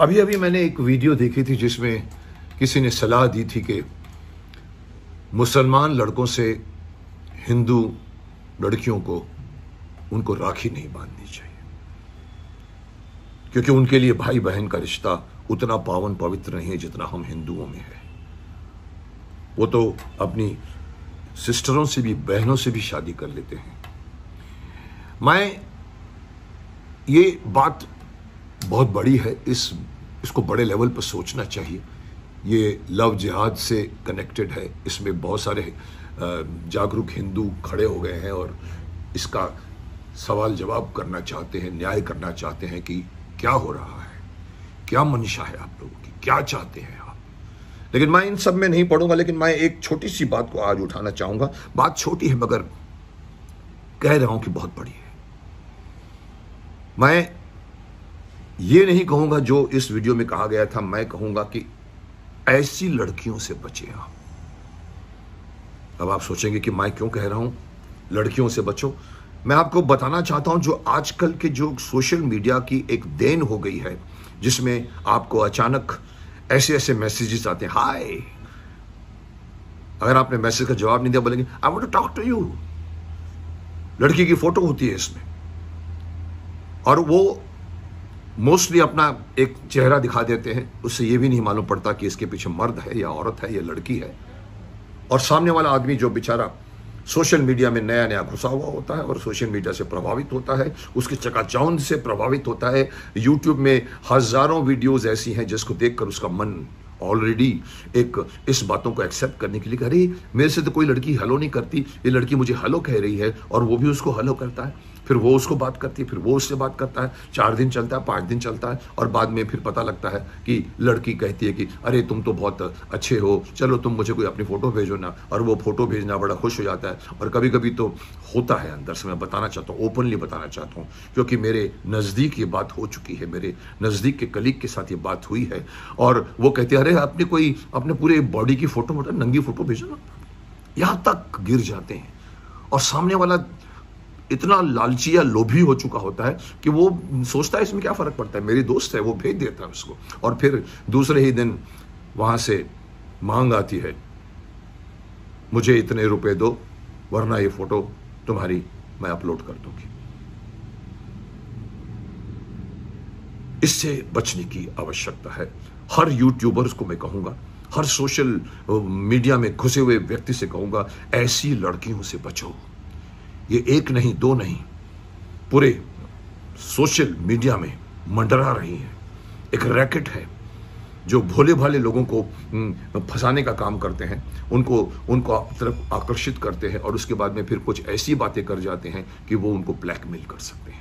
अभी अभी मैंने एक वीडियो देखी थी जिसमें किसी ने सलाह दी थी कि मुसलमान लड़कों से हिंदू लड़कियों को उनको राखी नहीं बांधनी चाहिए क्योंकि उनके लिए भाई बहन का रिश्ता उतना पावन पवित्र नहीं है जितना हम हिंदुओं में है वो तो अपनी सिस्टरों से भी बहनों से भी शादी कर लेते हैं मैं ये बात बहुत बड़ी है इस इसको बड़े लेवल पर सोचना चाहिए ये लव जिहाद से कनेक्टेड है इसमें बहुत सारे जागरूक हिंदू खड़े हो गए हैं और इसका सवाल जवाब करना चाहते हैं न्याय करना चाहते हैं कि क्या हो रहा है क्या मंशा है आप लोगों की क्या चाहते हैं आप लेकिन मैं इन सब में नहीं पढ़ूंगा लेकिन मैं एक छोटी सी बात को आज उठाना चाहूंगा बात छोटी है मगर कह रहा हूं कि बहुत बड़ी है मैं ये नहीं कहूंगा जो इस वीडियो में कहा गया था मैं कहूंगा कि ऐसी लड़कियों से बचे आप अब आप सोचेंगे कि मैं क्यों कह रहा हूं लड़कियों से बचो मैं आपको बताना चाहता हूं जो आजकल के जो सोशल मीडिया की एक देन हो गई है जिसमें आपको अचानक ऐसे ऐसे मैसेजेस आते हैं हाय अगर आपने मैसेज का जवाब नहीं दिया बोलेंगे I want to talk to you लड़की की फोटो होती है इसमें और वो मोस्टली अपना एक चेहरा दिखा देते हैं उससे ये भी नहीं मालूम पड़ता कि इसके पीछे मर्द है या औरत है या लड़की है और सामने वाला आदमी जो बेचारा सोशल मीडिया में नया नया घुसा हुआ होता है और सोशल मीडिया से प्रभावित होता है उसके चकाचौंध से प्रभावित होता है यूट्यूब में हज़ारों वीडियोज ऐसी हैं जिसको देखकर उसका मन ऑलरेडी एक इस बातों को एक्सेप्ट करने के लिए अरे मेरे से तो कोई लड़की हेलो नहीं करती ये लड़की मुझे हेलो कह रही है और वो भी उसको हेलो करता है फिर वो उसको बात करती है फिर वो उससे बात करता है चार दिन चलता है पाँच दिन चलता है और बाद में फिर पता लगता है कि लड़की कहती है कि अरे तुम तो बहुत अच्छे हो चलो तुम मुझे कोई अपनी फ़ोटो भेजो ना और वो फ़ोटो भेजना बड़ा खुश हो जाता है और कभी कभी तो होता है अंदर से मैं बताना चाहता हूँ ओपनली बताना चाहता हूँ क्योंकि मेरे नज़दीक ये बात हो चुकी है मेरे नज़दीक के कलीग के साथ ये बात हुई है और वो कहते अरे आपने कोई अपने पूरे बॉडी की फ़ोटो मतलब नंगी फ़ोटो भेजो ना यहाँ तक गिर जाते हैं और सामने वाला इतना लालची या लोभी हो चुका होता है कि वो सोचता है इसमें क्या फ़र्क पड़ता है मेरी दोस्त है वो भेज देता है उसको और फिर दूसरे ही दिन वहां से मांग आती है मुझे इतने रुपए दो वरना ये फोटो तुम्हारी मैं अपलोड कर दूंगी इससे बचने की आवश्यकता है हर यूट्यूबर्स को मैं कहूंगा हर सोशल मीडिया में घुसे हुए व्यक्ति से कहूंगा ऐसी लड़कियों से बचो ये एक नहीं दो नहीं पूरे सोशल मीडिया में मंडरा रही है एक रैकेट है जो भोले भाले लोगों को हम्म, फंसाने का काम करते हैं उनको उनको तरफ आकर्षित करते हैं और उसके बाद में फिर कुछ ऐसी बातें कर जाते हैं कि वो उनको ब्लैकमेल कर सकते हैं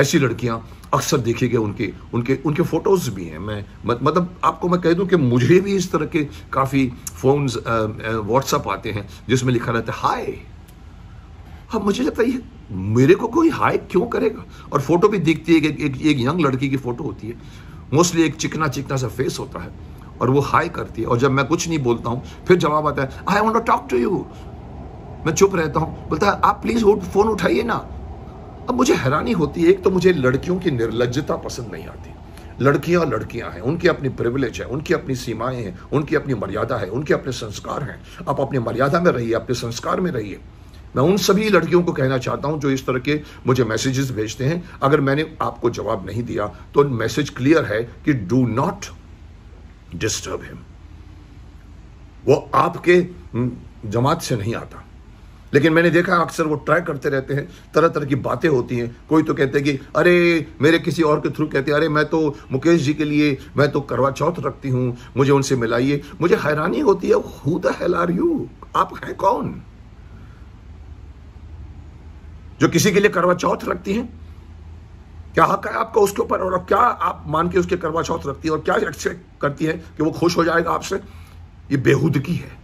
ऐसी लड़कियां अक्सर देखी गई उनके उनके उनके फोटोज भी हैं मैं मतलब आपको मैं कह दूं कि मुझे भी इस तरह के काफ़ी फ़ोन्स व्हाट्सअप आते हैं जिसमें लिखा रहता है हाय अब मुझे लगता है मेरे को कोई हाई क्यों करेगा और फोटो भी दिखती है कि एक, एक, एक यंग लड़की की फोटो होती है मोस्टली एक चिकना चिकना सा फेस होता है और वो हाई करती है और जब मैं कुछ नहीं बोलता हूँ फिर जवाब आता है I want to talk to you मैं चुप रहता हूँ बोलता है आप प्लीज़ फ़ोन उठाइए ना अब मुझे हैरानी होती है एक तो मुझे लड़कियों की निर्लजता पसंद नहीं आती लड़कियां लड़कियां हैं उनकी अपनी प्रिविलेज है उनकी अपनी सीमाएं हैं उनकी अपनी मर्यादा है उनके अपने संस्कार हैं आप अपनी मर्यादा में रहिए अपने संस्कार में रहिए मैं उन सभी लड़कियों को कहना चाहता हूं जो इस तरह के मुझे मैसेजेस भेजते हैं अगर मैंने आपको जवाब नहीं दिया तो मैसेज क्लियर है कि डू नॉट डिस्टर्ब हिम वो आपके हम्म, जमात से नहीं आता लेकिन मैंने देखा अक्सर वो ट्राई करते रहते हैं तरह तरह की बातें होती हैं कोई तो कहते हैं कि अरे मेरे किसी और के थ्रू कहते हैं अरे मैं तो मुकेश जी के लिए मैं तो करवा चौथ रखती हूं मुझे उनसे मिलाइए मुझे हैरानी होती है who the hell are you आप हैं कौन जो किसी के लिए करवा चौथ रखती है क्या हक है आपका उसके ऊपर और क्या आप मान के उसके करवा चौथ रखती है और क्या एक्सपेक्ट करती है कि वो खुश हो जाएगा आपसे ये बेहूदगी है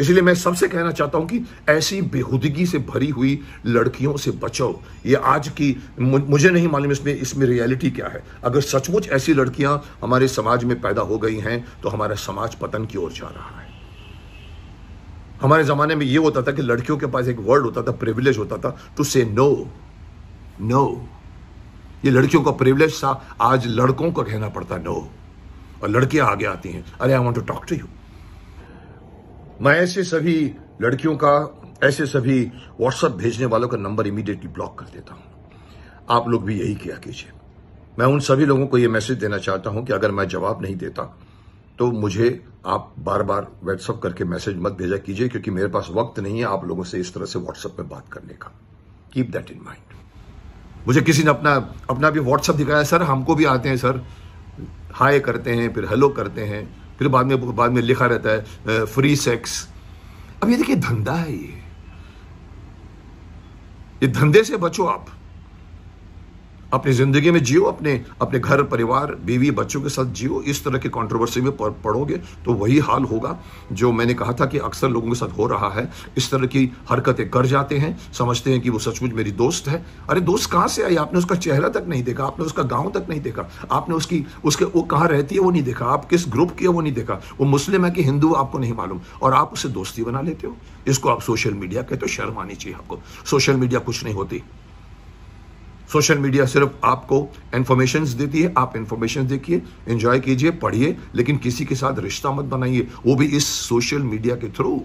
इसलिए मैं सबसे कहना चाहता हूं कि ऐसी बेहूदगी से भरी हुई लड़कियों से बचो ये आज की मुझे नहीं मालूम इसमें इसमें रियलिटी क्या है अगर सचमुच ऐसी लड़कियां हमारे समाज में पैदा हो गई हैं तो हमारा समाज पतन की ओर जा रहा है हमारे ज़माने में ये होता था कि लड़कियों के पास एक वर्ड होता था प्रिविलेज होता था टू से नो नो ये लड़कियों का प्रिविलेज था आज लड़कों का कहना पड़ता नो और लड़कियां आगे आती हैं अरे I want to talk to you मैं ऐसे सभी लड़कियों का ऐसे सभी व्हाट्सएप भेजने वालों का नंबर इमीडिएटली ब्लॉक कर देता हूं आप लोग भी यही किया कीजिए मैं उन सभी लोगों को यह मैसेज देना चाहता हूं कि अगर मैं जवाब नहीं देता तो मुझे आप बार बार व्हाट्सअप करके मैसेज मत भेजा कीजिए क्योंकि मेरे पास वक्त नहीं है आप लोगों से इस तरह से व्हाट्सअप में बात करने का कीप दैट इन माइंड मुझे किसी ने अपना अपना भी व्हाट्सअप दिखाया सर हमको भी आते हैं सर हाय करते हैं फिर हेलो करते हैं फिर बाद में बाद में लिखा रहता है फ्री सेक्स अब ये देखिए धंधा है ये ये धंधे से बचो आप अपनी ज़िंदगी में जियो अपने अपने घर परिवार बीवी बच्चों के साथ जियो इस तरह के कंट्रोवर्सी में पढ़ोगे तो वही हाल होगा जो मैंने कहा था कि अक्सर लोगों के साथ हो रहा है इस तरह की हरकतें कर जाते हैं समझते हैं कि वो सचमुच मेरी दोस्त है अरे दोस्त कहाँ से आई आपने उसका चेहरा तक नहीं देखा आपने उसका गाँव तक नहीं देखा आपने उसकी उसके वो कहाँ रहती है वो नहीं देखा आप किस ग्रुप की है वो नहीं देखा वो मुस्लिम है कि हिंदू आपको नहीं मालूम और आप उसे दोस्ती बना लेते हो इसको आप सोशल मीडिया कहते हो शर्म आनी चाहिए आपको सोशल मीडिया कुछ नहीं होती सोशल मीडिया सिर्फ आपको इन्फॉर्मेशन देती है आप इन्फॉर्मेशन देखिए एंजॉय कीजिए पढ़िए लेकिन किसी के साथ रिश्ता मत बनाइए वो भी इस सोशल मीडिया के थ्रू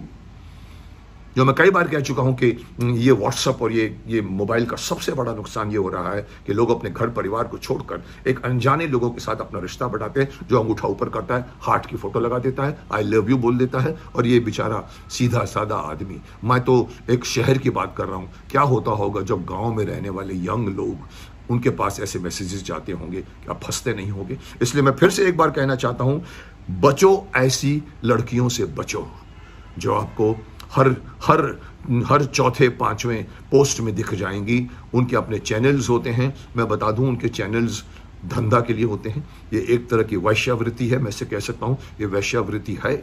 जो मैं कई बार कह चुका हूँ कि हम्म, ये व्हाट्सअप और ये ये मोबाइल का सबसे बड़ा नुकसान ये हो रहा है कि लोग अपने घर परिवार को छोड़कर एक अनजाने लोगों के साथ अपना रिश्ता बढ़ाते हैं जो अंगूठा ऊपर करता है हार्ट की फोटो लगा देता है आई लव यू बोल देता है और ये बेचारा सीधा साधा आदमी मैं तो एक शहर की बात कर रहा हूँ क्या होता होगा जब गाँव में रहने वाले यंग लोग उनके पास ऐसे मैसेजेस जाते होंगे कि आप फंसते नहीं होंगे इसलिए मैं फिर से एक बार कहना चाहता हूँ बचो ऐसी लड़कियों से बचो जो आपको हर हर हर चौथे पांचवें पोस्ट में दिख जाएंगी उनके अपने चैनल्स होते हैं मैं बता दूं उनके चैनल्स धंधा के लिए होते हैं ये एक तरह की वैश्यावृत्ति है मैं इसे कह सकता हूँ ये वैश्यावृत्ति है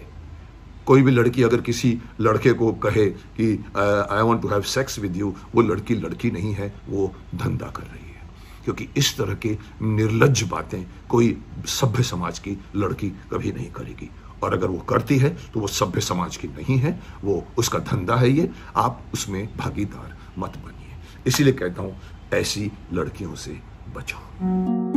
कोई भी लड़की अगर किसी लड़के को कहे कि I want to have sex with you वो लड़की लड़की नहीं है वो धंधा कर रही है क्योंकि इस तरह के निर्लज बातें कोई सभ्य समाज की लड़की कभी नहीं करेगी और अगर वो करती है तो वो सभ्य समाज की नहीं है वो उसका धंधा है ये आप उसमें भागीदार मत बनिए इसीलिए कहता हूँ ऐसी लड़कियों से बचाओ